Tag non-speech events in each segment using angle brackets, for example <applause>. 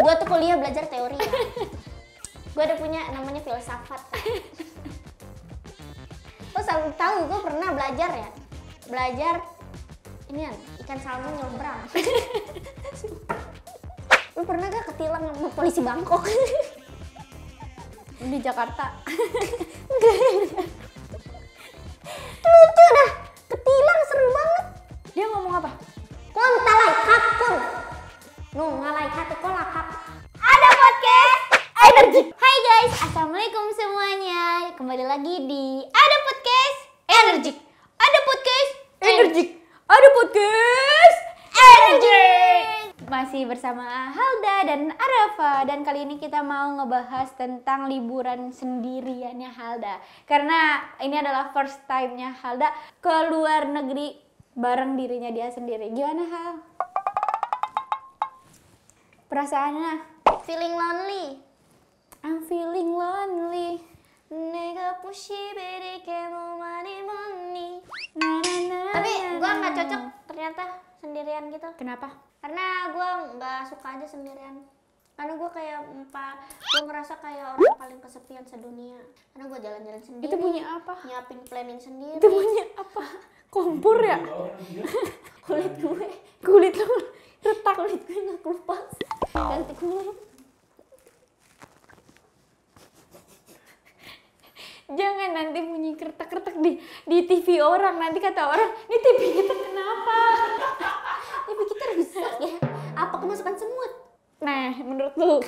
gue tuh kuliah belajar teori ya gue ada punya namanya filsafat lo selalu tahu gue pernah belajar ya belajar ini kan ikan salmon nyebrang lo <laughs> pernah gak ketilang sama polisi Bangkok di Jakarta lucu dah ketilang seru banget dia ngomong apa kontal ngalahin kok lakap ada podcast energi Hai guys assalamualaikum semuanya kembali lagi di ada podcast energi ada podcast energi eh, ada podcast energi masih bersama Halda dan Arafa dan kali ini kita mau ngebahas tentang liburan sendiriannya Halda karena ini adalah first time-nya Halda ke luar negeri bareng dirinya dia sendiri. Gimana Hal? perasaannya feeling lonely I'm feeling lonely Nega pushi beri kemo mani moni Tapi gue nggak cocok ternyata sendirian gitu Kenapa? Karena gue nggak suka aja sendirian karena gue kayak empat gue ngerasa kayak orang paling kesepian sedunia karena gue jalan-jalan sendiri itu punya apa nyiapin planning sendiri itu punya apa kompor ya <laughs> kulit gue kulit lu retak kulit gue nggak kupas Ganti Jangan nanti bunyi kertek-kertek di di TV orang. Nanti kata orang, ini TV kita kenapa? TV kita rusak ya. Apa kemasukan semut? Nah, menurut lu?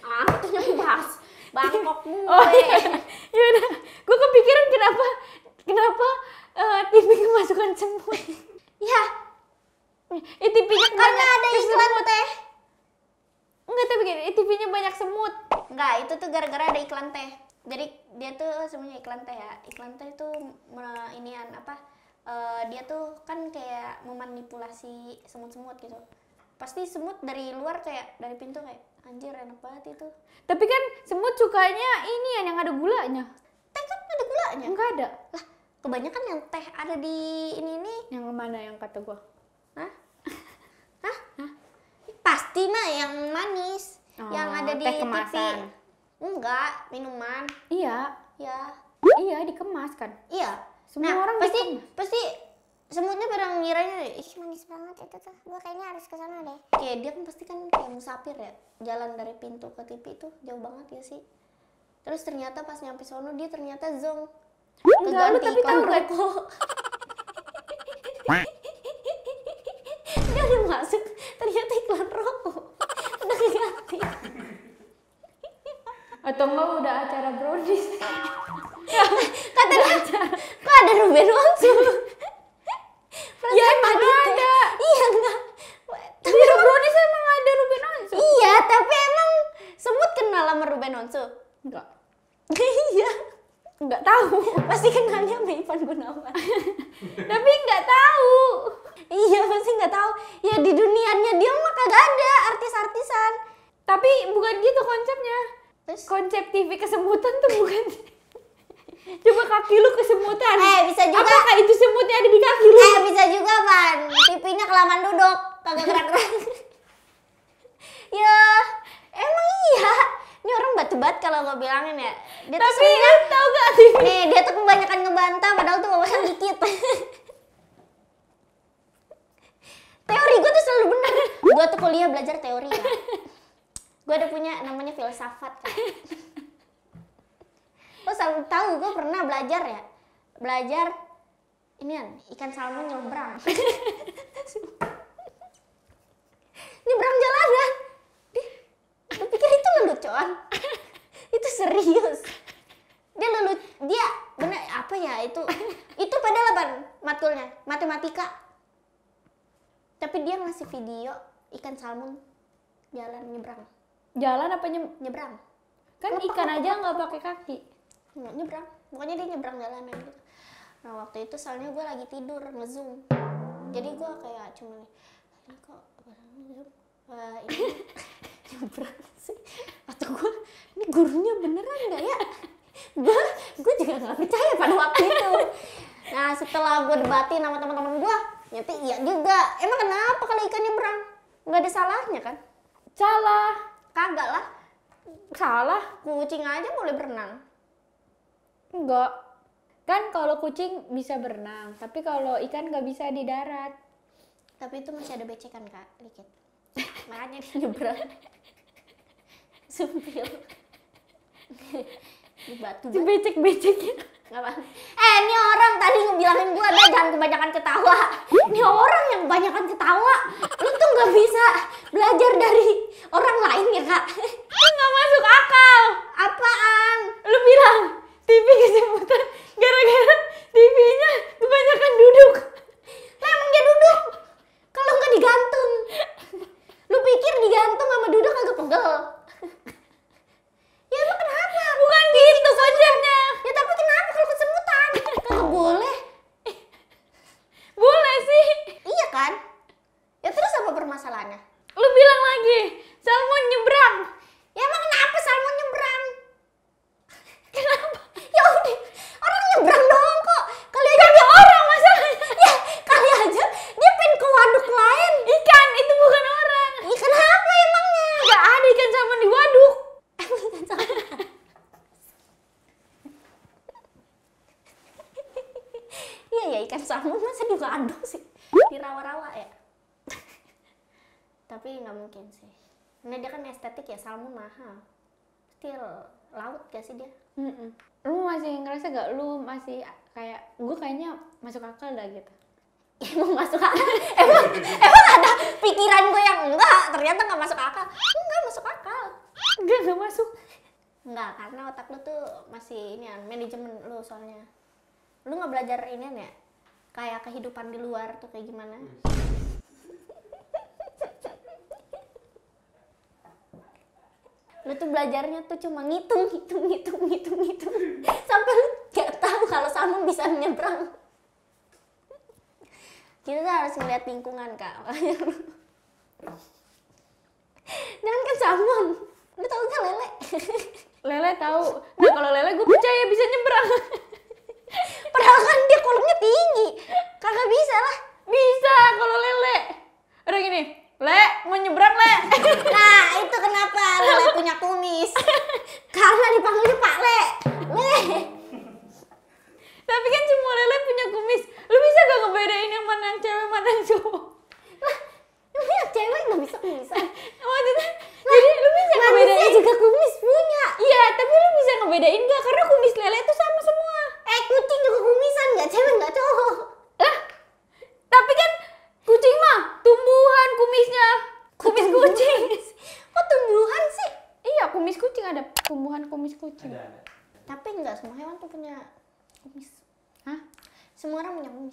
Apa tuh yang bahas? Bangkok <laughs> Oh ya. iya. Yaudah, gue kepikiran kenapa kenapa uh, eh, TV kemasukan semut. ya, ini TV-nya karena ada iklan teh. Enggak, tapi gini, TV-nya banyak semut. Enggak, itu tuh gara-gara ada iklan teh. Jadi dia tuh semuanya iklan teh ya. Iklan teh itu inian apa? Uh, dia tuh kan kayak memanipulasi semut-semut gitu. Pasti semut dari luar kayak dari pintu kayak anjir enak banget itu. Tapi kan semut sukanya ini yang ada gulanya. Teh kan ada gulanya? Enggak ada. Lah, kebanyakan yang teh ada di ini ini. Yang mana yang kata gua? mah yang manis, oh, yang ada di kemasan. Enggak, minuman. Iya. Iya. Iya, dikemas kan? Iya. Semua nah, orang pasti dikemas. pasti semutnya pada ngiranya ih manis banget itu tuh gue kayaknya harus ke sana deh kayak dia kan pasti kan kayak musafir ya jalan dari pintu ke TV itu jauh banget ya sih terus ternyata pas nyampe sono dia ternyata zong Enggak, lu tapi tahu <laughs> nggak tahu <laughs> pasti kenalnya sama Ivan Gunawan <laughs> tapi nggak tahu iya pasti nggak tahu ya di dunianya dia mah kagak ada artis-artisan tapi bukan gitu konsepnya Terus? konsep TV kesemutan tuh bukan <laughs> Coba kaki lu kesemutan. Eh, bisa juga. Apakah itu semutnya ada di kaki lu? Eh, bisa juga, Van. Pipinya kelamaan duduk, kagak gerak-gerak. ya, emang iya ini orang batu bat kalau gue bilangin ya dia tapi tuh sebenernya, tau gak sih nih eh, dia tuh kebanyakan ngebantah padahal tuh wawasan dikit <laughs> teori gue tuh selalu benar gue tuh kuliah belajar teori ya gue ada punya namanya filsafat kan lo selalu tahu gue pernah belajar ya belajar ini kan ikan salmon nyebrang <laughs> nyebrang jalanan lelucon <laughs> itu serius dia lelu dia bener apa ya itu itu pada lebar matkulnya matematika tapi dia ngasih video ikan salmon jalan nyebrang jalan apa nyebrang kan lepak, ikan aja nggak pakai kaki nggak iya, nyebrang pokoknya dia nyebrang jalan gitu nah waktu itu soalnya gue lagi tidur ngezoom jadi gue kayak cuma kok uh, ini <laughs> nyebrang atau gue ini gurunya beneran nggak ya gue gue juga nggak percaya pada waktu itu nah setelah gue debatin sama teman-teman gue nyata iya juga emang kenapa kalau ikannya berang nggak ada salahnya kan salah kagak lah salah kucing aja boleh berenang enggak kan kalau kucing bisa berenang tapi kalau ikan nggak bisa di darat tapi itu masih ada becekan kak dikit <laughs> makanya dia nyebrang sumpil di batu becek beceknya apa eh ini orang tadi ngebilangin gue ada jangan kebanyakan ketawa ini orang yang kebanyakan ketawa lu tuh nggak bisa belajar dari orang lain ya kak itu nggak masuk akal apaan lu bilang TV kesemutan gara-gara TV-nya kebanyakan duduk lah emang dia duduk kalau nggak digantung lu pikir digantung ikan salmon masa di ladang sih di rawa-rawa ya tapi nggak mungkin sih ini dia kan estetik ya salmon mahal still laut gak sih dia mm -mm. lu masih ngerasa gak lu masih kayak gue kayaknya masuk akal dah gitu <laughs> emang masuk akal emang emang ada pikiran gue yang enggak ternyata nggak masuk akal enggak masuk akal enggak nggak masuk enggak karena otak lu tuh masih ini ya manajemen lu soalnya lu nggak belajar ini ya kayak kehidupan di luar tuh kayak gimana iya lu tuh belajarnya tuh cuma ngitung ngitung ngitung ngitung ngitung <laughs> sampai lu gak tahu kalau salmon bisa nyebrang kita tuh harus ngeliat lingkungan kak <laughs> jangan kan salmon lu tau gak lele <laughs> lele tahu nah kalau lele gue percaya bisa nyebrang Padahal kan dia kolomnya tinggi. Kagak bisa lah. Bisa kalau lele. Udah gini, Le, mau nyebrang Le. <laughs> Nah, itu kenapa Lele punya kumis. <laughs> Karena dipanggilnya Pak Le. Le. Tapi kan semua Lele punya kumis. Lu bisa gak ngebedain yang mana yang cewek, mana yang cowok?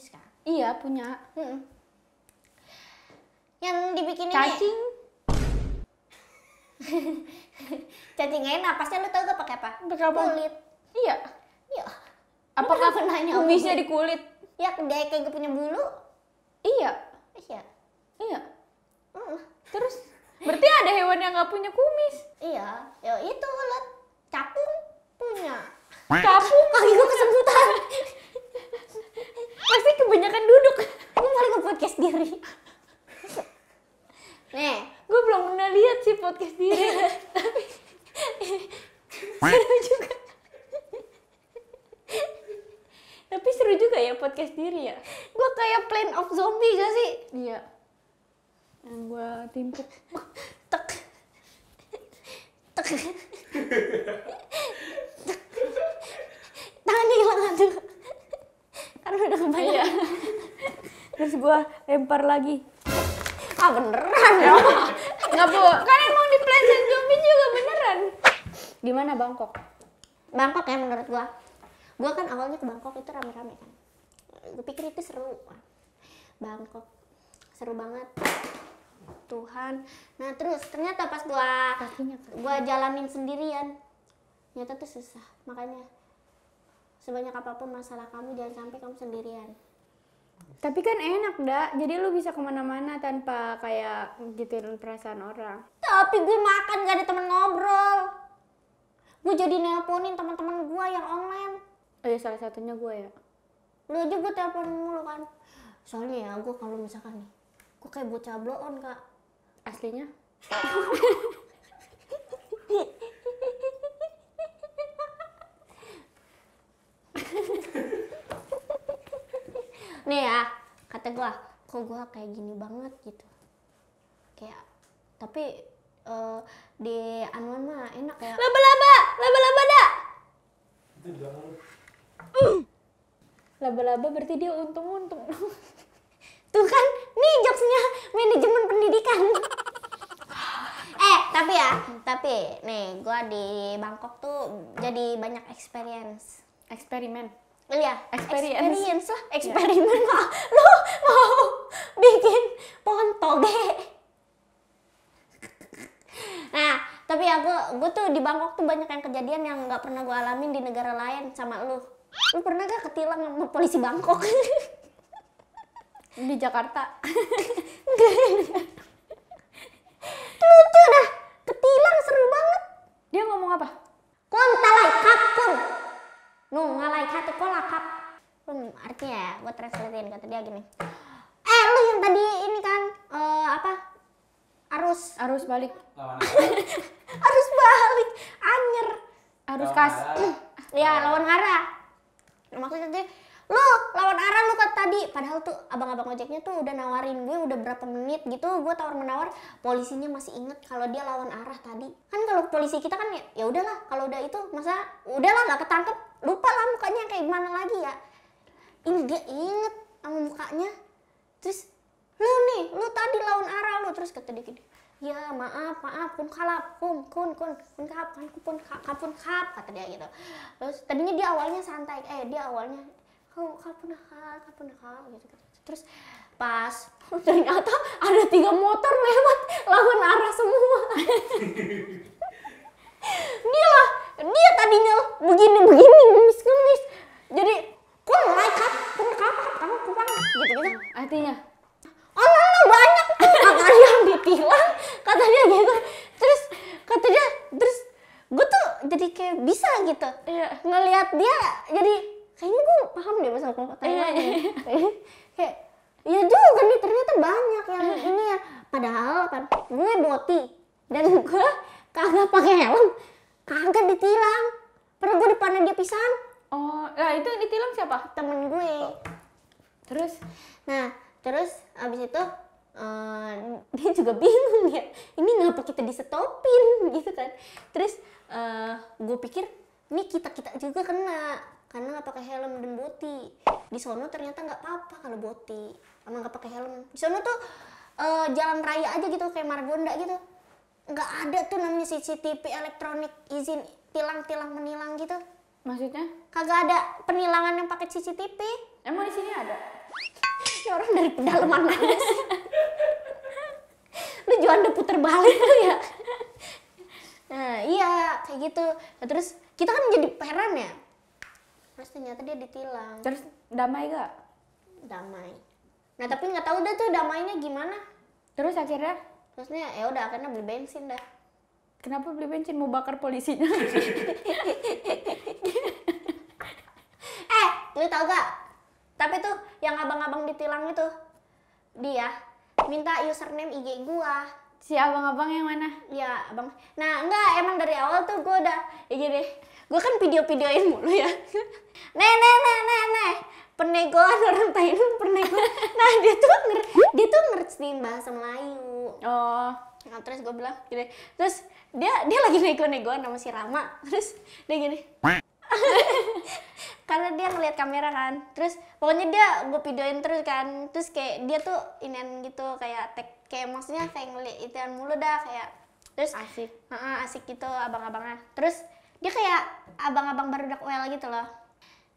kan? Iya punya. Hmm. Yang dibikin ya? cacing. <laughs> Cacingnya enak. Pasnya lu tau gak pakai apa? Pakai apa? Kulit. Iya. Iya. Apakah nanya kumisnya di kulit? Ya kayak gue punya bulu. Iya. Iya. Iya. Mm. Terus berarti ada hewan yang gak punya kumis? Iya. Ya itu ulat capung punya. Capung? Kaki gue kesemutan pasti kebanyakan duduk gue paling ke podcast diri nih gue belum pernah lihat sih podcast diri tapi seru juga tapi seru juga ya podcast diri ya gue kayak plan of zombie gak sih iya yang gue timpuk tek tek udah kebanyakan iya. <laughs> terus gue lempar lagi ah beneran ya nggak bu kan emang di Pleasant Zombie juga beneran gimana Bangkok Bangkok ya menurut gue gue kan awalnya ke Bangkok itu rame-rame kan gue pikir itu seru Bangkok seru banget Tuhan nah terus ternyata pas gue gue jalanin sendirian ternyata tuh susah makanya sebanyak apapun masalah kamu jangan sampai kamu sendirian tapi kan enak dak jadi lu bisa kemana-mana tanpa kayak gituin perasaan orang tapi gue makan gak ada temen ngobrol gue jadi nelponin teman-teman gue yang online oh ya salah satunya gue ya lu aja gue telepon mulu kan soalnya ya gue kalau misalkan nih gue kayak bocah bloon kak aslinya <laughs> nih ya kata gue kok gue kayak gini banget gitu kayak tapi uh, di anuan mah enak ya laba-laba laba-laba dah laba-laba berarti dia untung-untung <laughs> tuh kan nih jokesnya manajemen pendidikan <laughs> eh tapi ya tapi nih gue di Bangkok tuh jadi banyak experience eksperimen Iya, experience, experience lah iya. eksperimen yeah. lo <laughs> mau <laughs> bikin pohon toge <laughs> nah tapi aku ya gue tuh di Bangkok tuh banyak yang kejadian yang nggak pernah gue alamin di negara lain sama lo. lu pernah gak ketilang sama polisi Bangkok di Jakarta lucu dah ketilang seru banget dia ngomong apa Kontalai kakung Nung ngalai kata kolak kap Nung artinya ya gue translatein kata dia gini eh lu yang tadi ini kan uh, apa arus arus balik <laughs> arus balik anyer arus kas Lihat iya, lawan arah maksudnya lu lawan arah lu kan tadi padahal tuh abang-abang ojeknya tuh udah nawarin gue udah berapa menit gitu gue tawar menawar polisinya masih inget kalau dia lawan arah tadi kan kalau polisi kita kan ya ya udahlah kalau udah itu masa udahlah nggak ketangkep lupa lah mukanya kayak gimana lagi ya ini dia inget sama mukanya terus lu nih lu tadi lawan arah lu terus kata dia gini ya maaf maaf pun kalap pun kun kun pun kap kan pun kap pun kap kata dia gitu terus tadinya dia awalnya santai eh dia awalnya kamu oh, kapan nakal ya, kapan nakal ya, gitu, gitu terus pas <laughs> ternyata ada tiga motor lewat lawan arah semua <laughs> lah dia tadinya begini begini ngemis ngemis jadi kok malaikat kok kamu kamu kurang gitu gitu artinya oh no, banyak tuh <laughs> kata dia ditilang kata dia gitu terus kata dia terus gue tuh jadi kayak bisa gitu iya. ngelihat dia jadi kayaknya gue paham deh masalah kelompok eh. Thailand ya. <laughs> kayak ya juga nih ternyata banyak yang eh. ini ya padahal kan gue boti dan gue kagak pakai helm kagak ditilang pernah gue depannya dia pisang. oh lah itu ditilang siapa temen gue terus nah terus abis itu Uh, dia juga bingung ya ini ngapa kita disetopin <laughs> gitu kan terus uh, gue pikir ini kita kita juga kena karena nggak pakai helm dan boti di sono ternyata nggak apa-apa kalau boti emang nggak pakai helm di sono tuh uh, jalan raya aja gitu kayak Margonda gitu nggak ada tuh namanya CCTV elektronik izin tilang-tilang menilang gitu maksudnya kagak ada penilangan yang pakai CCTV emang di sini ada ya orang dari pedalaman mana sih lu udah puter balik tuh ya nah iya kayak gitu nah, terus kita kan jadi heran ya terus ternyata dia ditilang terus damai gak damai nah tapi nggak tahu deh tuh damainya gimana terus akhirnya terusnya ya udah akhirnya beli bensin dah kenapa beli bensin mau bakar polisinya <laughs> eh lu tau gak tapi tuh yang abang-abang ditilang itu dia minta username IG gua si abang-abang yang mana? ya abang. Nah enggak emang dari awal tuh gua udah ya gini gue kan video-videoin mulu ya <laughs> Nih, nih, nih, nih, neh penegoan orang Thailand penegoan nah dia tuh nger dia tuh ngertiin bahasa Melayu oh nah, terus gue bilang gini terus dia dia lagi nego-negoan sama si Rama terus dia gini <laughs> karena dia ngeliat kamera kan terus pokoknya dia gue videoin terus kan terus kayak dia tuh inian gitu kayak tek, kayak maksudnya kayak ngeliat ituan mulu dah kayak terus asik uh -uh, asik gitu abang-abangnya terus dia kayak abang-abang baru udah well gitu loh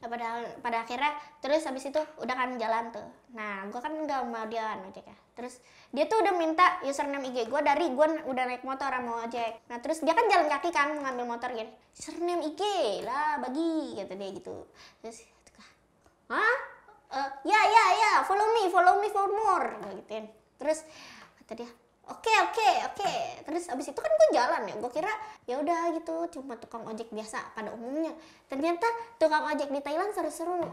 nah, pada pada akhirnya terus habis itu udah kan jalan tuh nah gue kan nggak mau dia kan, ojek ya terus dia tuh udah minta username IG gue dari gue udah naik motor mau ojek nah terus dia kan jalan kaki kan ngambil motor gitu username IG lah bagi gitu dia gitu terus hah eh, ya ya ya follow me follow me for more gitu gituin terus kata dia oke okay, oke okay, oke okay. terus abis itu kan gue jalan ya gue kira ya udah gitu cuma tukang ojek biasa pada umumnya ternyata tukang ojek di Thailand seru-seru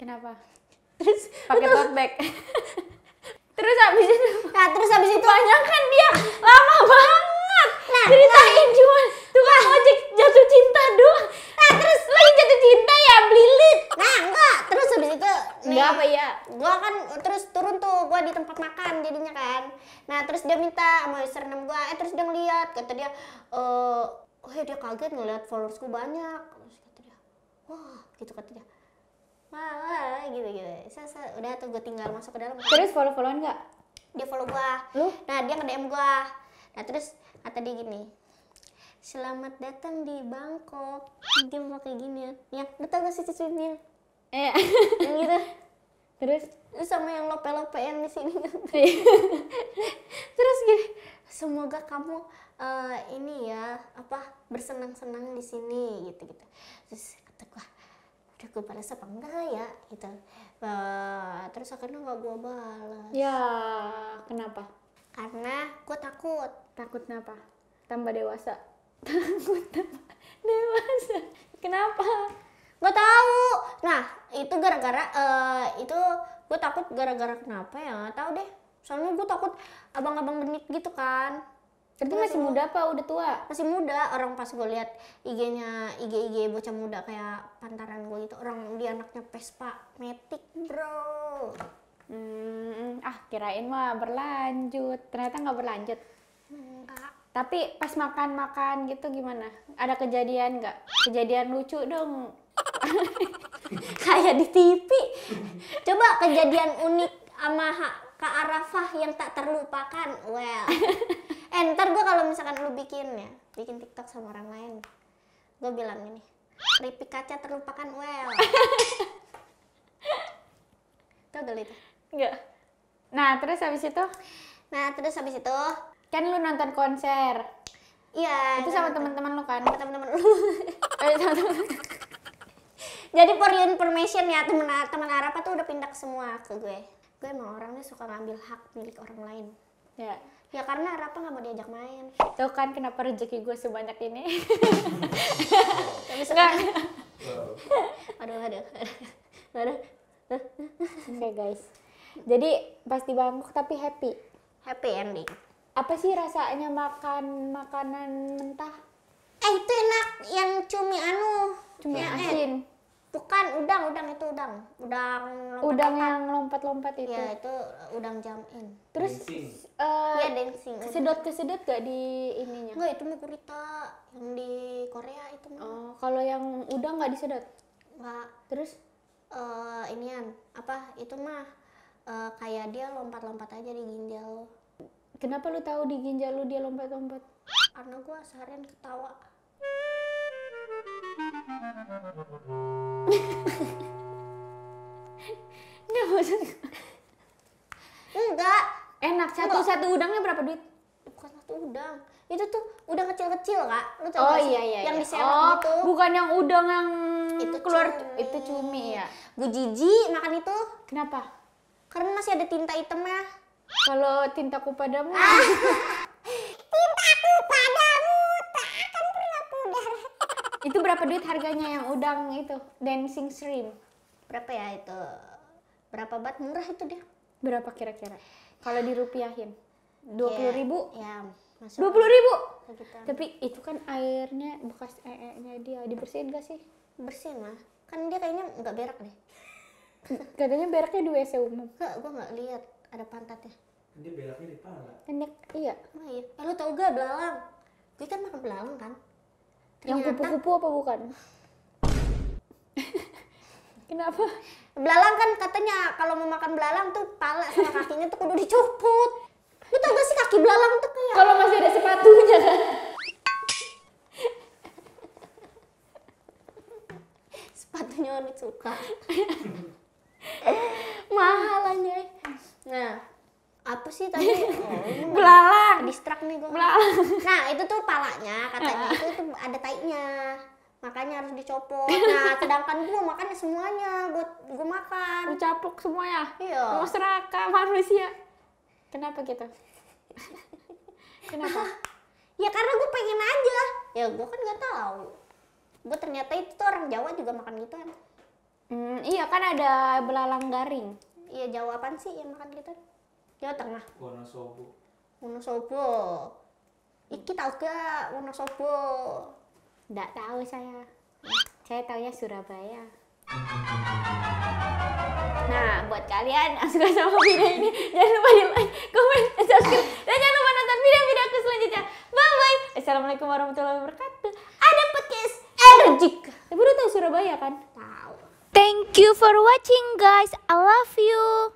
kenapa terus pakai tote bag <laughs> terus abis itu nah terus abis itu banyak kan dia lama banget nah, ceritain nah. cuma tukang ojek jatuh cinta doang terus lagi jatuh cinta ya blilit nah enggak terus habis itu enggak apa ya gua kan terus turun tuh gua di tempat makan jadinya kan nah terus dia minta sama user enam gua eh terus dia ngeliat kata dia eh oh ya dia kaget ngeliat followersku banyak kata dia wah gitu kata dia wah, wah gitu gitu saya udah tuh gue tinggal masuk ke dalam kan. terus follow followan enggak dia follow gua lu nah dia nge DM gua nah terus kata dia gini selamat datang di Bangkok dia kayak gini ya Ya, betul gak sih cicipnya eh yang gitu <laughs> terus terus sama yang lope lopean di sini iya. <laughs> terus gini semoga kamu uh, ini ya apa bersenang senang di sini gitu gitu terus kata gua, udah gue balas apa enggak ya gitu uh, terus akhirnya nggak gua balas ya kenapa karena gue takut takut kenapa tambah dewasa takut dewasa kenapa nggak tahu nah itu gara-gara uh, itu gue takut gara-gara kenapa ya nggak tahu deh soalnya gue takut abang-abang genit gitu kan tapi masih muda apa udah tua? Masih muda, orang pas gue lihat IG-nya IG-IG bocah muda kayak pantaran gue gitu, orang dia anaknya pespa metik Bro. Hmm, ah kirain mah berlanjut, ternyata nggak berlanjut. Enggak. Tapi pas makan-makan gitu gimana? Ada kejadian nggak? Kejadian lucu dong. <laughs> Kayak di TV. Coba kejadian unik sama Kak Arafah yang tak terlupakan. Well. <laughs> Eh ntar gue kalau misalkan lu bikin ya, bikin TikTok sama orang lain. Gue bilang ini, Ripi kaca terlupakan well. Tau <laughs> gak Enggak. Nah terus habis itu? Nah terus habis itu Kan lu nonton konser. Iya. Itu sama teman-teman lu kan? Sama teman-teman lu. eh, <laughs> Jadi for information ya teman-teman Arab tuh udah pindah semua ke gue. Gue emang orangnya suka ngambil hak milik orang lain. Ya. Ya karena Arab nggak mau diajak main. Tuh kan kenapa rezeki gue sebanyak ini. Tapi sekarang. <laughs> aduh, aduh, aduh, aduh. Oke guys. Jadi pasti bangkok tapi happy. Happy ending apa sih rasanya makan makanan mentah? Eh itu enak yang cumi anu. Cumi ya, asin. Eh, bukan udang, udang itu udang. Udang lompat Udang lompat. yang lompat-lompat itu. Ya itu udang jamin. Terus Uh, ya sedot Kesedot-kesedot gak di ininya? Enggak, itu mah yang di Korea itu mah. Oh, kalau yang udang nggak disedot? Enggak. Terus uh, inian apa? Itu mah uh, kayak dia lompat-lompat aja di ginjal Kenapa lu tahu di ginjal lu dia lompat-lompat? Karena gue seharian ketawa. Enggak maksud Enggak. Enak satu Enggak. satu udangnya berapa duit? Bukan satu udang. Itu tuh udang kecil-kecil, Kak. Lu tahu oh, iya, iya, yang iya. Gitu. oh, bukan yang udang yang itu keluar cumi. itu cumi ya. Gue jijik makan itu. Kenapa? Karena masih ada tinta hitamnya kalau tintaku padamu. Ah, tintaku padamu tak akan pernah pudar. <laughs> itu berapa duit harganya yang udang itu? Dancing Stream? Berapa ya itu? Berapa bat murah itu dia? Berapa kira-kira? Kalau dirupiahin? Ya, dua puluh ribu? Ya, dua puluh ribu. Sekitar. Tapi itu kan airnya bekas airnya dia dibersihin gak sih? Bersihin lah. Kan dia kayaknya nggak berak deh. Katanya beraknya di WC umum. Enggak, gua nggak lihat ada pantatnya dia belaknya di pala pendek iya oh, iya eh, lu tau gak belalang gue kan makan belalang kan Ternyata... yang kupu-kupu apa bukan <laughs> kenapa belalang kan katanya kalau mau makan belalang tuh pala sama kakinya tuh kudu dicuput. lu tau gak sih kaki belalang tuh kayak kalau masih ada sepatunya kan <laughs> sepatunya orang suka <laughs> mahal aja nah apa sih tadi <laughs> oh. belalang distrak nih gue belalang <laughs> nah itu tuh palanya katanya itu tuh ada taiknya, makanya harus dicopot nah <laughs> sedangkan gue makan ya semuanya gue gue makan dicapuk caplok ya? iya mau serakah manusia kenapa gitu kenapa ya karena gue pengen aja ya gue kan nggak tahu gue ternyata itu tuh orang Jawa juga makan gitu kan Hmm, iya kan ada belalang garing. Iya jawaban sih yang makan kita. Jawa Tengah. Wonosobo. Wonosobo. Iki tahu ke Wonosobo? Nggak tahu saya. Saya taunya Surabaya. Nah, buat kalian yang suka sama video ini, jangan lupa di like, komen, dan subscribe. Dan jangan lupa nonton video-video aku selanjutnya. Bye-bye. Assalamualaikum warahmatullahi wabarakatuh. Ada podcast energik. Ibu udah tahu Surabaya kan? Tahu. Thank you for watching guys. I love you.